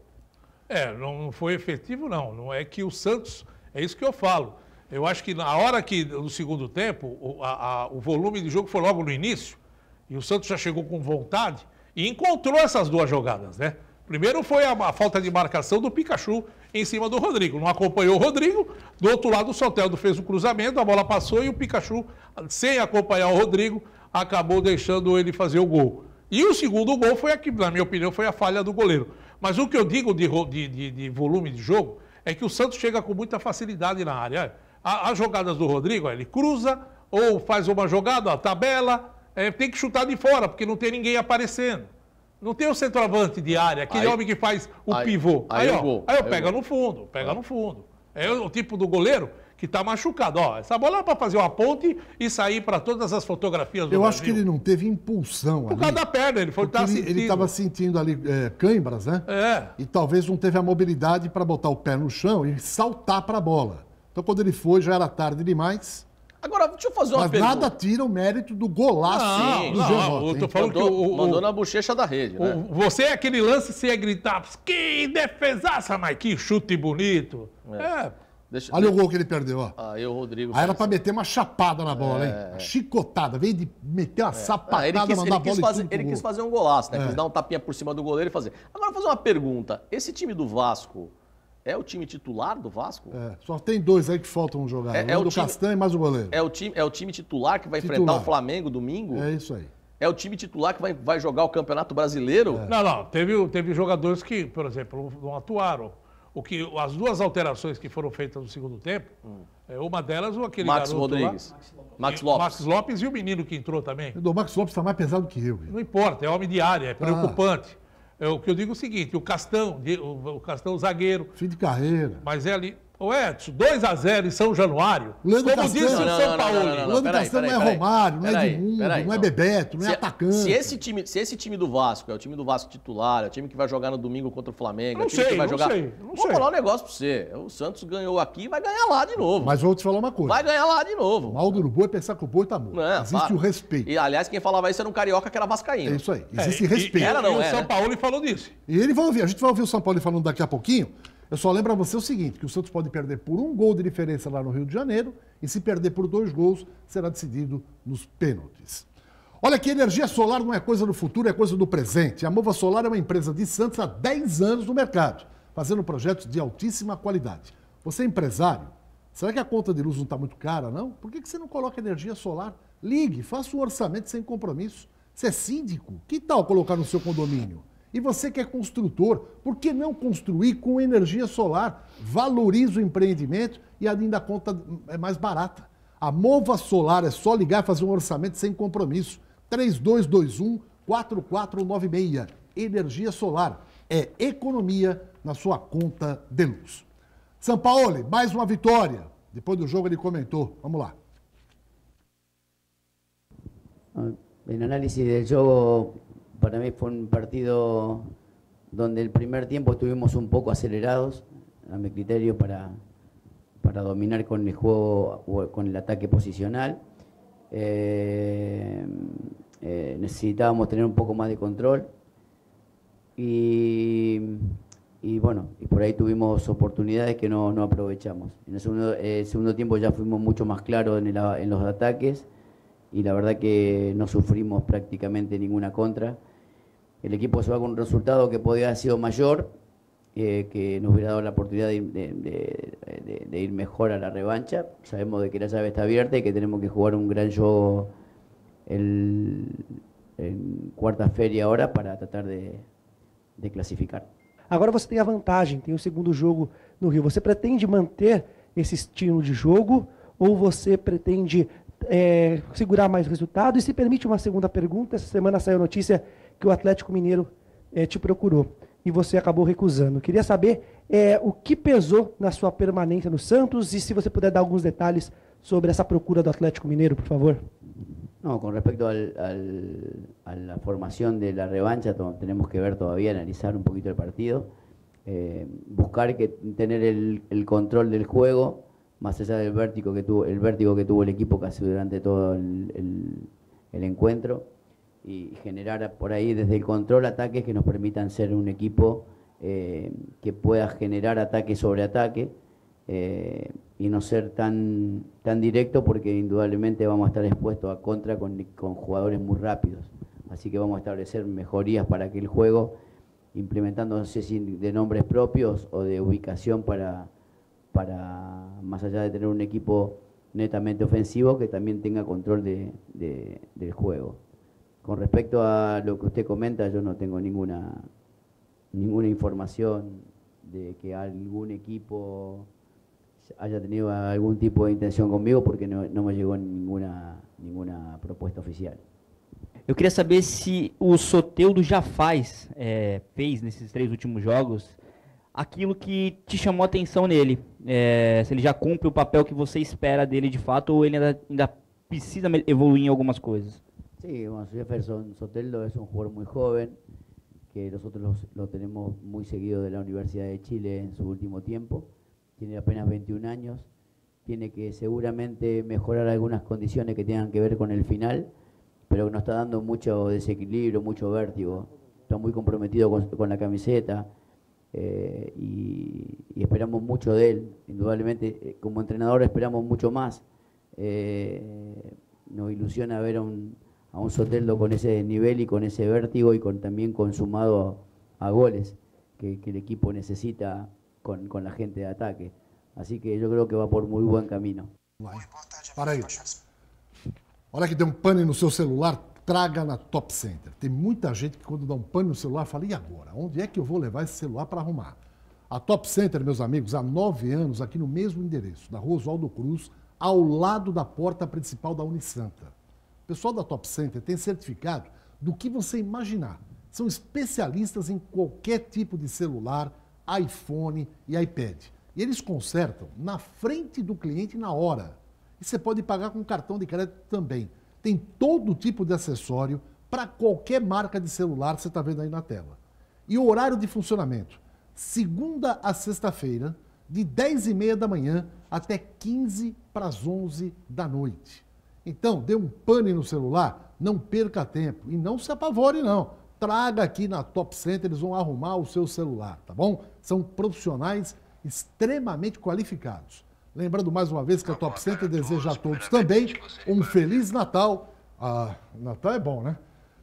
É, não foi efetivo, não. Não é que o Santos. É isso que eu falo. Eu acho que na hora que, no segundo tempo, o, a, a, o volume de jogo foi logo no início, e o Santos já chegou com vontade e encontrou essas duas jogadas, né? Primeiro foi a, a, falta de marcação do Pikachu em cima do Rodrigo. Não acompanhou o Rodrigo. Do outro lado, o Soteldo fez o cruzamento, a bola passou e o Pikachu, sem acompanhar o Rodrigo, acabou deixando ele fazer o gol. E o segundo gol foi aqui, na minha opinião, foi a falha do goleiro. Mas o que eu digo de, de, de volume de jogo é que o Santos chega com muita facilidade na área. As jogadas do Rodrigo, ele cruza, ou faz uma jogada, ó, tabela, é, tem que chutar de fora, porque não tem ninguém aparecendo. Não tem o centroavante de área, aquele aí, homem que faz o aí, pivô. Aí, aí, ó, vou, aí, eu aí pega no fundo, pega ah. no fundo. É o tipo do goleiro que está machucado. Ó, essa bola é para fazer uma ponte e sair para todas as fotografias do Eu Brasil. acho que ele não teve impulsão Por ali. causa da perna, ele foi tá sentindo. Ele estava sentindo ali é, né? É. E talvez não teve a mobilidade para botar o pé no chão e saltar para a bola. Então, quando ele foi, já era tarde demais. Agora, deixa eu fazer uma Mas pergunta. nada tira o mérito do golaço não, do não, Eu tô falando mandou, que o, o, mandou na bochecha da rede, o, né? Você é aquele lance sem é gritar, que defesaça, mas que chute bonito. É. é. Deixa, Olha deixa... o gol que ele perdeu, ó. Ah, eu, Rodrigo. Aí ah, era pra meter uma chapada na bola, é. hein? Uma chicotada. Veio de meter uma é. sapatada, ah, ele quis, bola fazer, Ele quis fazer um golaço, né? É. Quis dar um tapinha por cima do goleiro e fazer. Agora, vou fazer uma pergunta. Esse time do Vasco, é o time titular do Vasco? É, só tem dois aí que faltam jogar. É, é o do Castanho e mais o goleiro. É o, time, é o time titular que vai titular. enfrentar o Flamengo domingo? É isso aí. É o time titular que vai, vai jogar o Campeonato Brasileiro? É. Não, não. Teve, teve jogadores que, por exemplo, não atuaram. O que, as duas alterações que foram feitas no segundo tempo, hum. É, uma delas, o aquele Max Rodrigues. Lá, Max Lopes. Max Lopes e o menino que entrou também. O Max Lopes está mais pesado que eu. Não importa, é homem de área, é ah. preocupante. Ah. É, o que eu digo é o seguinte, o Castão, o Castão zagueiro. Fim de carreira. Mas é ali. Ô Edson, 2x0 em São Januário. Leandro Como Castanho. disse o é São Paulo. O não, Leandro peraí, Castanho não é Romário, não é Edmundo, não é Bebeto, não é, é atacante. Se esse, time, se esse time do Vasco é o time do Vasco titular, é o time que vai jogar no domingo contra o Flamengo, é não é o time sei, que vai não jogar. Sei, não Vou falar um negócio pra você. O Santos ganhou aqui e vai ganhar lá de novo. Mas vou te falar uma coisa. Vai ganhar lá de novo. O mal do Urubu é pensar que o boi tá morto. Existe para. o respeito. E aliás, quem falava isso era um carioca que era vascaíno. É isso aí. Existe é, respeito. E, era, não, e o é, São Paulo falou disso. E ele vai ouvir, a gente vai ouvir o São Paulo falando daqui a pouquinho. Eu só lembro a você o seguinte, que o Santos pode perder por um gol de diferença lá no Rio de Janeiro e se perder por dois gols, será decidido nos pênaltis. Olha que energia solar não é coisa do futuro, é coisa do presente. A Mova Solar é uma empresa de Santos há 10 anos no mercado, fazendo projetos de altíssima qualidade. Você é empresário? Será que a conta de luz não está muito cara, não? Por que, que você não coloca energia solar? Ligue, faça um orçamento sem compromisso. Você é síndico? Que tal colocar no seu condomínio? E você que é construtor, por que não construir com energia solar? Valoriza o empreendimento e ainda a conta é mais barata. A Mova Solar é só ligar e fazer um orçamento sem compromisso. 3221 4496. Energia solar é economia na sua conta de luz. São Paulo, mais uma vitória. Depois do jogo ele comentou. Vamos lá. Ah, em análise do jogo Para mí fue un partido donde el primer tiempo estuvimos un poco acelerados, a mi criterio, para, dominar con el juego, con el ataque posicional. Eh, eh, necesitábamos tener un poco más de control. Y, bueno, y por ahí tuvimos oportunidades que no, aprovechamos. En el segundo, tiempo ya fuimos mucho más claros en los ataques y la verdad que no sufrimos prácticamente ninguna contra. el equipo se va con un resultado que podría haber sido mayor, eh, que nos hubiera dado la oportunidad de ir, de, de, de ir, mejor a la revancha. Sabemos de que la llave está abierta y que tenemos que jugar un gran show el, en quarta feira agora para tratar de, de classificar. Agora você tem a vantagem, tem o segundo jogo no Rio. Você pretende manter esse estilo de jogo ou você pretende é, segurar mais resultados? E se permite uma segunda pergunta, essa semana saiu a notícia que o Atlético Mineiro é, te procurou e você acabou recusando. Queria saber é, o que pesou na sua permanência no Santos e se você puder dar alguns detalhes sobre essa procura do Atlético Mineiro, por favor. No, con respecto al, al, a la formación de la revancha, tenemos que ver todavía, analizar un poquito el partido, eh, buscar que tener el, el, control del juego, más allá del vértigo que tuvo el, vértigo que tuvo el equipo casi durante todo el, el, el encuentro. y, generar por ahí desde el control ataques que nos permitan ser un equipo eh, que pueda generar ataque sobre ataque eh, y no ser tan, tan directo porque indudablemente vamos a estar expuestos a contra con, jugadores muy rápidos. Así que vamos a establecer mejorías para que el juego, implementando, no sé si de nombres propios o de ubicación para, para más allá de tener un equipo netamente ofensivo, que también tenga control de, del juego. Con respecto a lo que usted comenta, yo no tengo ninguna, ninguna información de que algún equipo haya tenido algún tipo de intenção comigo, porque não, me chegou nenhuma, nenhuma proposta oficial. Eu queria saber se o Soteudo já faz, é, fez nesses três últimos jogos, aquilo que te chamou a atenção nele. É, se ele já cumpre o papel que você espera dele de fato, ou ele ainda, ainda precisa evoluir em algumas coisas. Sí, bueno, Jefferson Soteldo es un jugador muy joven, que nosotros lo tenemos muy seguido de la Universidad de Chile en su último tiempo. Tiene apenas 21 años, tiene que seguramente mejorar algunas condiciones que tengan que ver con el final, pero nos está dando mucho desequilibrio, mucho vértigo. Está muy comprometido con, la camiseta eh, y, esperamos mucho de él. Indudablemente, eh, como entrenador esperamos mucho más. Eh, nos ilusiona ver a un, a un Soteldo con ese nivel y con ese vértigo y con también consumado a, goles que, que, el equipo necesita con, con, la gente de ataque. Así que yo creo que va por muy buen camino. Para aí. Olha que deu um pane no seu celular, traga na Top Center. Tem muita gente que quando dá um pane no celular fala, e agora? Onde é que eu vou levar esse celular para arrumar? A Top Center, meus amigos, há nove anos, aqui no mesmo endereço, da Rua Oswaldo Cruz, ao lado da porta principal da Unisanta. O pessoal da Top Center tem certificado do que você imaginar. São especialistas em qualquer tipo de celular, iPhone e iPad. E eles consertam na frente do cliente na hora. E você pode pagar com cartão de crédito também. Tem todo tipo de acessório para qualquer marca de celular que você está vendo aí na tela. E o horário de funcionamento? Segunda a sexta-feira, de 10 h 30 da manhã até 15 para as 11 da noite. Então, dê um pane no celular, não perca tempo e não se apavore não. Traga aqui na Top Center, eles vão arrumar o seu celular, tá bom? São profissionais extremamente qualificados. Lembrando mais uma vez que a Top Center deseja a todos também um feliz Natal. Ah, Natal é bom, né?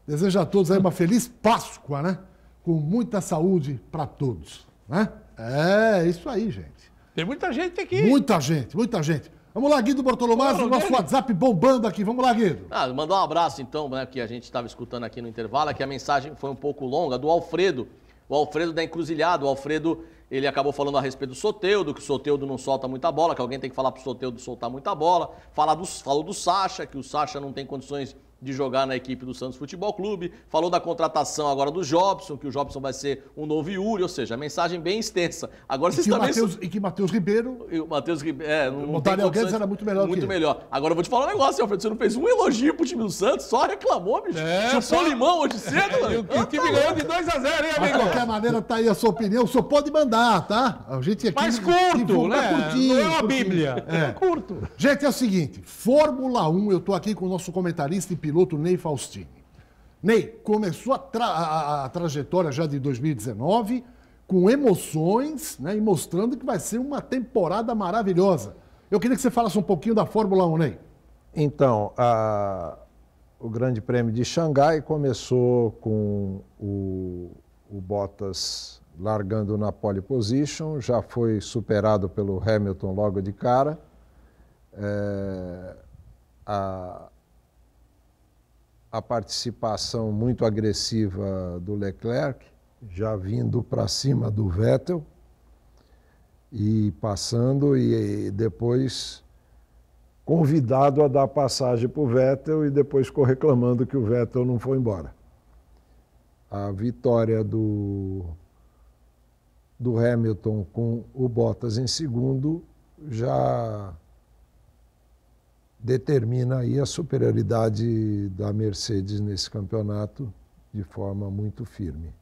Deseja a todos aí uma feliz Páscoa, né? Com muita saúde para todos, né? É isso aí, gente. Tem muita gente aqui. Muita gente, muita gente. Vamos lá, Guido o nosso né? WhatsApp bombando aqui. Vamos lá, Guido. Ah, mandar um abraço, então, né, que a gente estava escutando aqui no intervalo, é que a mensagem foi um pouco longa, do Alfredo. O Alfredo da Encruzilhada. O Alfredo, ele acabou falando a respeito do Soteudo, que o Soteudo não solta muita bola, que alguém tem que falar pro Soteudo soltar muita bola. Fala do, falou do Sacha, que o Sacha não tem condições de jogar na equipe do Santos Futebol Clube, falou da contratação agora do Jobson, que o Jobson vai ser um novo Yuri, ou seja, mensagem bem extensa. Agora vocês também. Mateus, e que Matheus Ribeiro. E o Matheus Ribeiro. É, o Daniel Guedes era muito melhor Muito melhor. Agora eu vou te falar um negócio, Alfredo. Você não fez um elogio pro time do Santos, só reclamou, bicho. É, Chupou só... limão hoje cedo, mano. E o time ganhou de 2x0, hein, amigo? De qualquer maneira, tá aí a sua opinião. O senhor pode mandar, tá? A gente aqui. Mas curto, né? Curtinho, não é uma bíblia. É. é curto. Gente, é o seguinte: Fórmula 1, eu tô aqui com o nosso comentarista e piloto Ney Faustini. Ney, começou a, tra a, a trajetória já de 2019 com emoções né, e mostrando que vai ser uma temporada maravilhosa. Eu queria que você falasse um pouquinho da Fórmula 1, Ney. Então, a, o Grande Prêmio de Xangai começou com o, o, Bottas largando na pole position, já foi superado pelo Hamilton logo de cara. É, a, a participação muito agressiva do Leclerc, já vindo para cima do Vettel e passando, e depois convidado a dar passagem para o Vettel e depois ficou reclamando que o Vettel não foi embora. A vitória do, do Hamilton com o Bottas em segundo já determina aí a superioridade da Mercedes nesse campeonato de forma muito firme.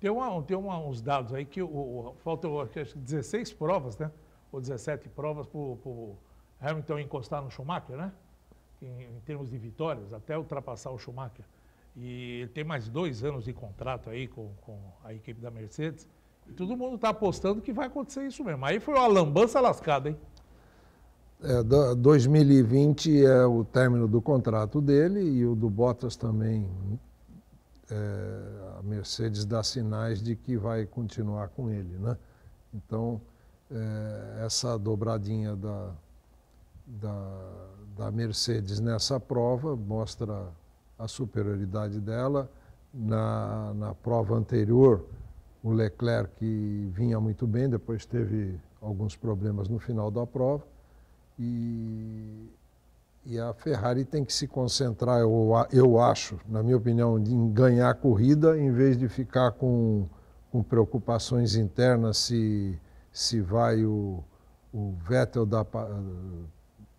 Tem, uma, tem uma, uns dados aí que o, o, faltam acho, 16 é provas, né? Ou 17 provas para o Hamilton encostar no Schumacher, né? Em, em, termos de vitórias, até ultrapassar o Schumacher. E ele tem mais dois anos de contrato aí com, com a equipe da Mercedes. E todo mundo está apostando que vai acontecer isso mesmo. Aí foi uma lambança lascada, hein? É, 2020 é o término do contrato dele e o do Bottas também. É, a Mercedes dá sinais de que vai continuar com ele, né? Então, é, essa dobradinha da, da, da Mercedes nessa prova mostra a superioridade dela. Na, na prova anterior, o Leclerc vinha muito bem, depois teve alguns problemas no final da prova. E, e a Ferrari tem que se concentrar, eu, eu acho, na minha opinião, em ganhar a corrida em vez de ficar com, com preocupações internas se, se vai o, o Vettel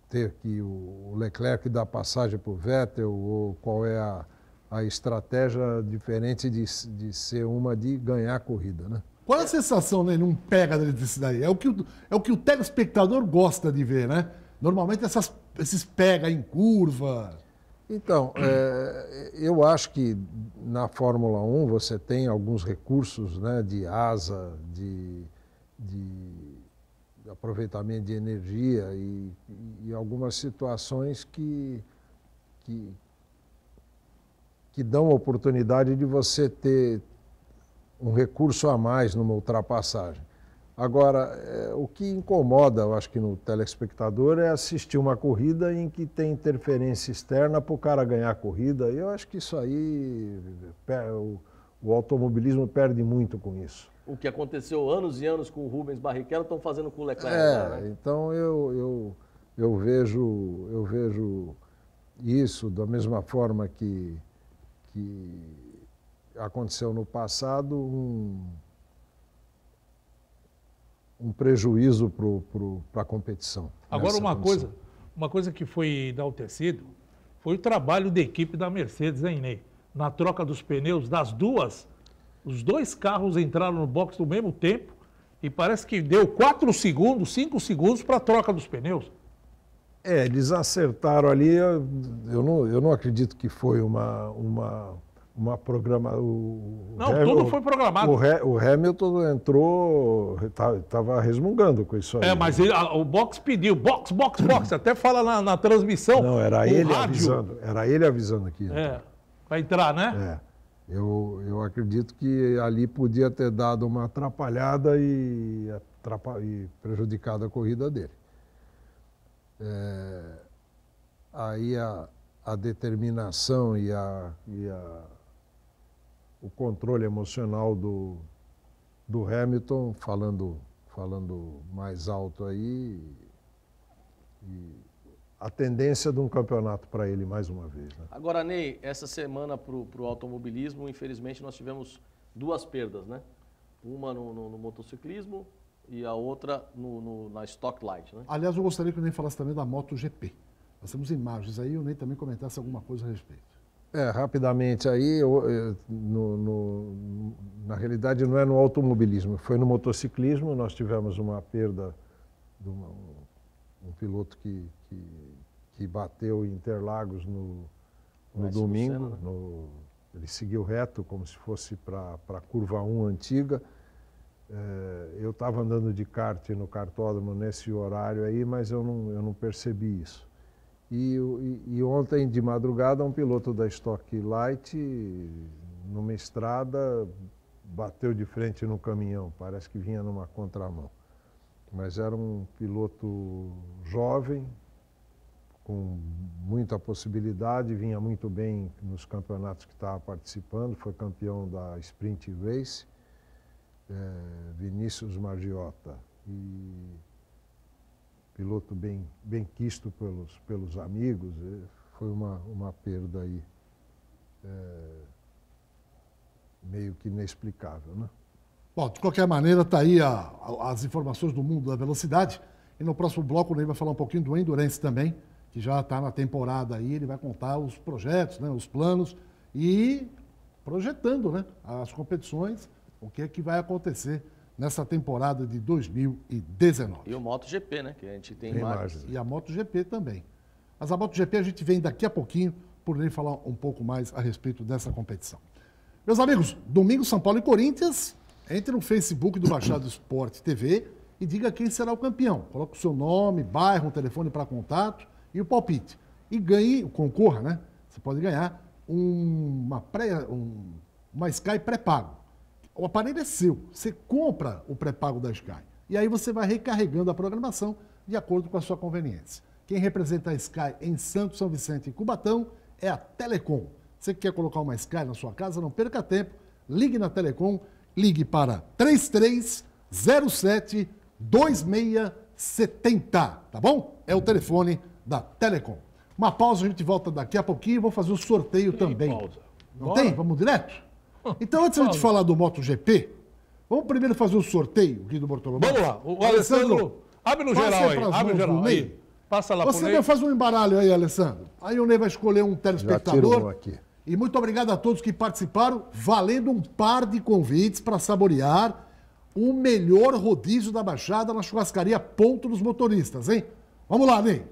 ter que o Leclerc dar passagem para o Vettel ou qual é a, a estratégia diferente de, de ser uma de ganhar a corrida, né? Qual é a sensação, né? Não pega disso daí. É o, que o, é o que o telespectador gosta de ver, né? Normalmente essas, esses pega em curva. Então, é, eu acho que na Fórmula 1 você tem alguns recursos né, de asa, de, de aproveitamento de energia e, e algumas situações que, que, que dão oportunidade de você ter, um recurso a mais numa ultrapassagem. Agora, é, o que incomoda, eu acho que no telespectador, é assistir uma corrida em que tem interferência externa para o cara ganhar a corrida. E eu acho que isso aí, o, o automobilismo perde muito com isso o que aconteceu anos e anos com o Rubens Barrichello estão fazendo com o Leclerc. É, né? então eu, eu, eu, vejo, eu vejo isso da mesma forma que, que aconteceu no passado um, um prejuízo para a competição. Né, Agora, uma coisa, uma coisa que foi tecido foi o trabalho da equipe da Mercedes, hein, Ney? Na troca dos pneus das duas, os dois carros entraram no box no mesmo tempo e parece que deu 4 segundos, 5 segundos para a troca dos pneus. É, eles acertaram ali, eu não, eu não acredito que foi uma, uma uma programa o não tudo foi programado o, He, o Hamilton entrou estava resmungando com isso aí. é né? mas ele, a, o box pediu box box box até fala na, na transmissão não era ele rádio. avisando era ele avisando aqui né? é vai entrar né é. eu eu acredito que ali podia ter dado uma atrapalhada e, atrapa, e prejudicado a corrida dele é, aí a a determinação e a, e a, o controle emocional do, do Hamilton, falando, falando mais alto aí. E a tendência de um campeonato para ele mais uma vez. Né? Agora, Ney, essa semana para o automobilismo, infelizmente, nós tivemos duas perdas, né? Uma no, no, no motociclismo e a outra no, no, na Stock Light, né? Aliás, eu gostaria que o Ney falasse também da MotoGP. Nós temos imagens aí, o Ney também comentasse alguma coisa a respeito. É, rapidamente aí, eu, no, no, na realidade não é no automobilismo, foi no motociclismo, nós tivemos uma perda de uma, um, piloto que, que, que, bateu em Interlagos no, no domingo, ele seguiu reto como se fosse para a curva 1 antiga, é, eu estava andando de kart no kartódromo nesse horário aí, mas eu não, eu não percebi isso. E, e, ontem de madrugada, um piloto da Stock Light, numa estrada, bateu de frente no caminhão. Parece que vinha numa contramão. Mas era um piloto jovem, com muita possibilidade, vinha muito bem nos campeonatos que estava participando, foi campeão da Sprint Race, é, Vinícius Margiota. E piloto bem, bem quisto pelos, pelos amigos, eh, foi uma, uma perda aí é, meio que inexplicável, né? Bom, de qualquer maneira, tá aí a, a, as informações do mundo da velocidade. E no próximo bloco o Ney vai falar um pouquinho do Endurance também, que já está na temporada aí, ele vai contar os projetos, né, os planos e projetando né, as competições, o que é que vai acontecer nessa temporada de 2019. E o MotoGP, né? Que a gente tem, tem né? E a MotoGP também. Mas a MotoGP a gente vem daqui a pouquinho por ele falar um pouco mais a respeito dessa competição. Meus amigos, domingo São Paulo e Corinthians. Entre no Facebook do Baixado Esporte TV e diga quem será o campeão. Coloque o seu nome, bairro, um telefone para contato e o palpite. E ganhe, concorra, né? Você pode ganhar uma, pré, um, uma Sky pré-pago. O aparelho é seu, você compra o pré-pago da Sky. E aí você vai recarregando a programação de acordo com a sua conveniência. Quem representa a Sky em Santo São Vicente e Cubatão é a Telecom. Você que quer colocar uma Sky na sua casa, não perca tempo, ligue na Telecom, ligue para 3307 2670, tá bom? É o telefone da Telecom. Uma pausa, a gente volta daqui a pouquinho, vou fazer o um sorteio tem também. Pausa. Não Bora. tem? Vamos direto? Então, antes de falar do MotoGP, vamos primeiro fazer o um sorteio aqui do Bortolomeu. Vamos lá. O Alessandro, Alessandro abre no geral aí. Abre no geral aí. Passa lá Você vai fazer um embaralho aí, Alessandro. Aí o Ney vai escolher um telespectador. aqui. E muito obrigado a todos que participaram, valendo um par de convites para saborear o melhor rodízio da Baixada na churrascaria Ponto dos Motoristas, hein? Vamos lá, Ney.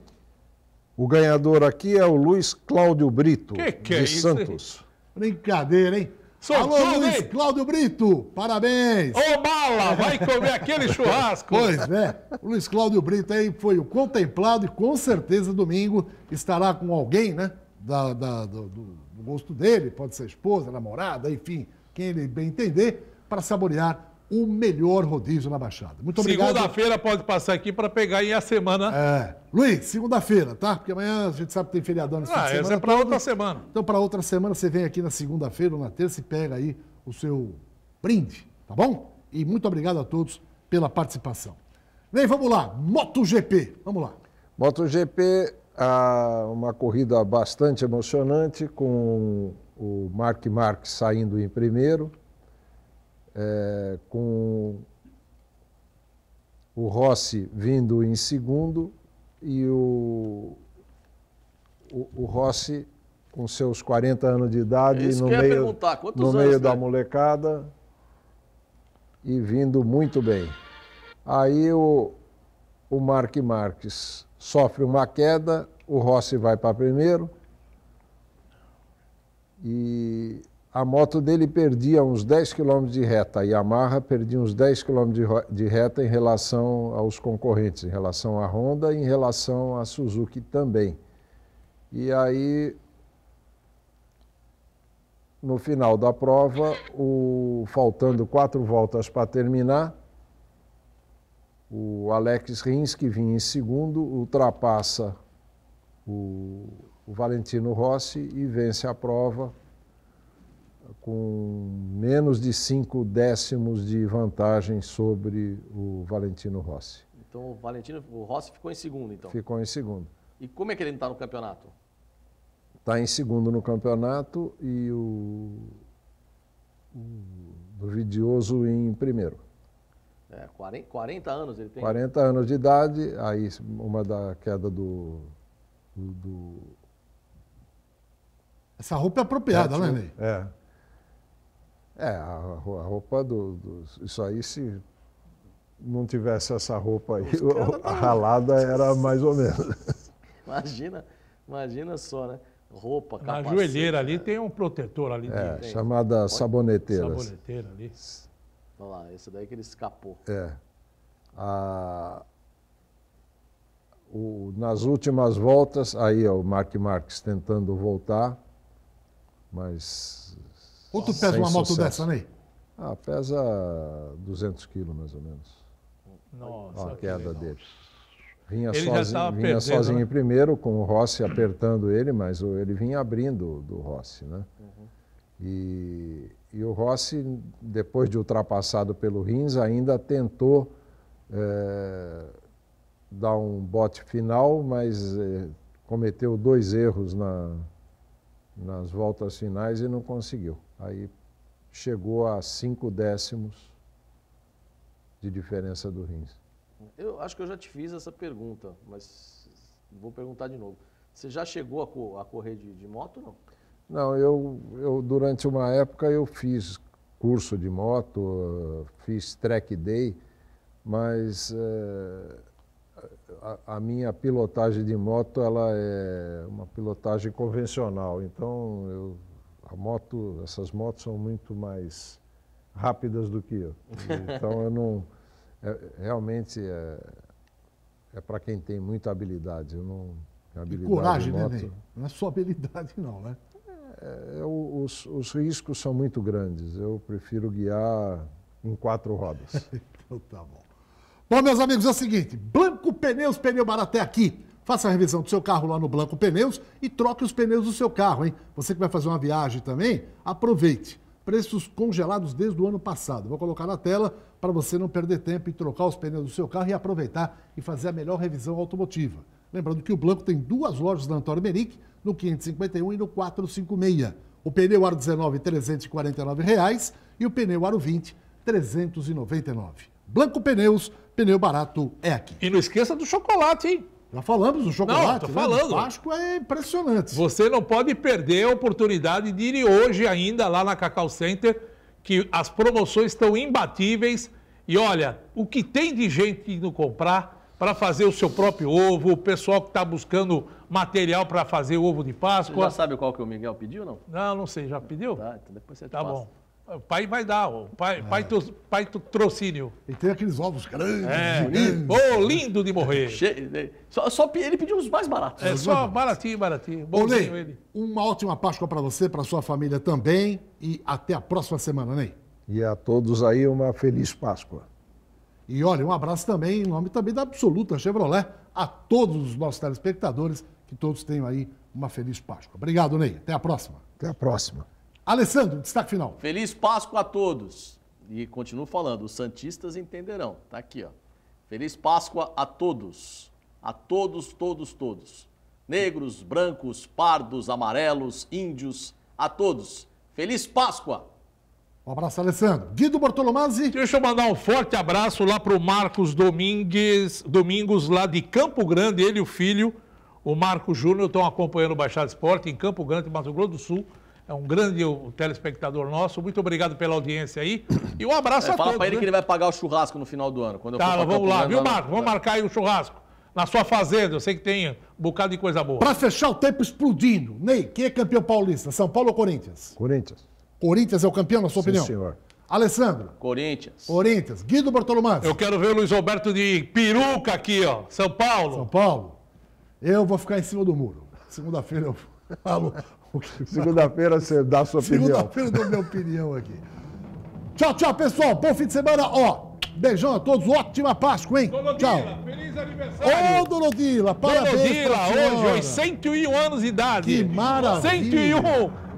O ganhador aqui é o Luiz Cláudio Brito, que que é de é Santos. Brincadeira, hein? Sou Alô, Luiz Cláudio Brito, parabéns! Ô, bala, vai comer aquele churrasco! Pois é, o Luiz Cláudio Brito aí foi o contemplado e com certeza domingo estará com alguém, né? Da, da do, do gosto dele, pode ser esposa, namorada, enfim, quem ele bem entender, para saborear o melhor rodízio na Baixada. Muito obrigado. Segunda-feira pode passar aqui para pegar aí a semana. É. Luiz, segunda-feira, tá? Porque amanhã a gente sabe que tem feriadão nesse ah, semana. é para outra semana. Então, para outra semana, você vem aqui na segunda-feira ou na terça e pega aí o seu brinde, tá bom? E muito obrigado a todos pela participação. Vem, vamos lá. MotoGP, vamos lá. MotoGP, ah, uma corrida bastante emocionante com o Mark Marques saindo em primeiro é, com o Rossi vindo em segundo e o, o, o Rossi com seus 40 anos de idade é no meio, no meio da molecada e vindo muito bem. Aí o, o Mark Marques sofre uma queda, o Rossi vai para primeiro e a moto dele perdia uns 10 km de reta, a Yamaha perdia uns 10 km de reta em relação aos concorrentes, em relação à Honda e em relação à Suzuki também. E aí, no final da prova, o, faltando quatro voltas para terminar, o Alex Rins, que vinha em segundo, ultrapassa o, o Valentino Rossi e vence a prova com menos de 5 décimos de vantagem sobre o Valentino Rossi. Então o Valentino, o Rossi ficou em segundo, então? Ficou em segundo. E como é que ele está no campeonato? Está em segundo no campeonato e o, o Vidioso em primeiro. É, 40, 40, anos ele tem? 40 anos de idade, aí uma da queda do, do, do... Essa roupa é apropriada, é, né, Ney? É. É, a, a roupa do, do, Isso aí, se não tivesse essa roupa aí, a ralada era mais ou menos. Imagina, imagina só, né? Roupa, capacete. Na joelheira ali né? tem um protetor ali. É, chamada saboneteira. Saboneteira ali. Olha lá, esse daí que ele escapou. É. A... O, nas últimas voltas, aí ó, o Mark Marques tentando voltar, mas Quanto pesa uma moto sucesso. dessa, Ney? Ah, pesa 200 quilos, mais ou menos. Nossa. a queda dele. Vinha, ele sozinho, vinha perdendo, sozinho né? em primeiro, com o Rossi apertando ele, mas ele vinha abrindo do Rossi, né? Uhum. E, e, o Rossi, depois de ultrapassado pelo Rins, ainda tentou é, dar um bote final, mas é, cometeu dois erros na, nas voltas finais e não conseguiu. Aí chegou a cinco décimos de diferença do rins. Eu acho que eu já te fiz essa pergunta, mas vou perguntar de novo. Você já chegou a, co a correr de, de moto ou não? Não, eu, eu durante uma época eu fiz curso de moto, fiz track day, mas é, a, a, minha pilotagem de moto ela é uma pilotagem convencional, então eu a moto, essas motos são muito mais rápidas do que eu. Então eu não. É, realmente é, é para quem tem muita habilidade. Eu não. Habilidade e coragem, moto, Ney? Não é só habilidade, não, né? É, é os, os riscos são muito grandes. Eu prefiro guiar em quatro rodas. então tá bom. Bom, meus amigos, é o seguinte: Blanco Pneus, pneu barato é aqui. Faça a revisão do seu carro lá no Blanco Pneus e troque os pneus do seu carro, hein? Você que vai fazer uma viagem também, aproveite. Preços congelados desde o ano passado. Vou colocar na tela para você não perder tempo e trocar os pneus do seu carro e aproveitar e fazer a melhor revisão automotiva. Lembrando que o Blanco tem duas lojas na Antônio Meric, no 551 e no 456. O pneu aro 19, R$ 349 reais, e o pneu aro 20, R$ 399. Blanco Pneus, pneu barato é aqui. E não esqueça do chocolate, hein? Já falamos do chocolate, não, tô né? falando. Né? Páscoa é impressionante. Você não pode perder a oportunidade de ir hoje ainda lá na Cacau Center, que as promoções estão imbatíveis. E olha, o que tem de gente indo comprar para fazer o seu próprio ovo, o pessoal que está buscando material para fazer o ovo de Páscoa. Você já sabe qual que o Miguel pediu, não? Não, não sei. Já pediu? Tá, então depois você tá Tá bom. O pai vai dar, o pai, é. pai, tu, pai trocínio. E tem aqueles ovos grandes, é. bonitos. É. Oh, lindo de morrer. Né, só, só, ele pediu os mais baratos. É, só baratinho, baratinho. Bom Ney, ele. uma ótima Páscoa para você, para sua família também. E até a próxima semana, Ney. E a todos aí uma feliz Páscoa. E olha, um abraço também, em nome também da Absoluta Chevrolet, a todos os nossos telespectadores, que todos tenham aí uma feliz Páscoa. Obrigado, Ney. Até a próxima. Até a próxima. Alessandro, destaque final. Feliz Páscoa a todos. E continuo falando, os Santistas entenderão. Tá aqui, ó. Feliz Páscoa a todos. A todos, todos, todos. Negros, brancos, pardos, amarelos, índios, a todos. Feliz Páscoa! Um abraço, Alessandro. Guido Bartolomazzi. Deixa eu mandar um forte abraço lá para o Marcos Domingues, Domingos, lá de Campo Grande. Ele e o filho, o Marcos Júnior, estão acompanhando o Baixada Esporte em Campo Grande, Mato Grosso do Sul é um grande telespectador nosso. Muito obrigado pela audiência aí. E um abraço é, a fala todos. Fala para ele né? que ele vai pagar o churrasco no final do ano. Quando tá, eu vamos lá, viu, Marco? Vamos marcar aí o churrasco. Na sua fazenda, eu sei que tem um bocado de coisa boa. Para fechar o tempo explodindo, Ney, quem é campeão paulista? São Paulo ou Corinthians? Corinthians. Corinthians é o campeão, na sua Sim, opinião? senhor. Alessandro. Corinthians. Corinthians. Guido Bartolomeu. Eu quero ver o Luiz Roberto de peruca aqui, ó. São Paulo. São Paulo. Eu vou ficar em cima do muro. Segunda-feira eu falo. Segunda-feira você dá a sua opinião. Segunda-feira eu dou minha opinião aqui. Tchau, tchau, pessoal. Bom fim de semana. Ó, beijão a todos. Ótima Páscoa, hein? tchau. Feliz aniversário. Ô, Donodila, parabéns. Donodila, hoje, hoje, 101 anos de idade. Que maravilha. 101.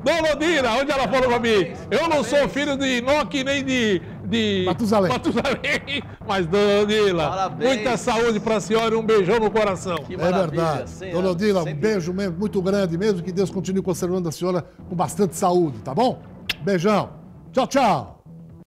Donodila, onde ela falou pra mim? Eu não sou filho de Enoque nem de de Matusalém. Matusalém. Mas, dona Odila, muita saúde para a senhora e um beijão no coração. Que é verdade. Dona Odila, um beijo mesmo, muito grande mesmo. Que Deus continue conservando a senhora com bastante saúde, tá bom? Beijão. Tchau, tchau.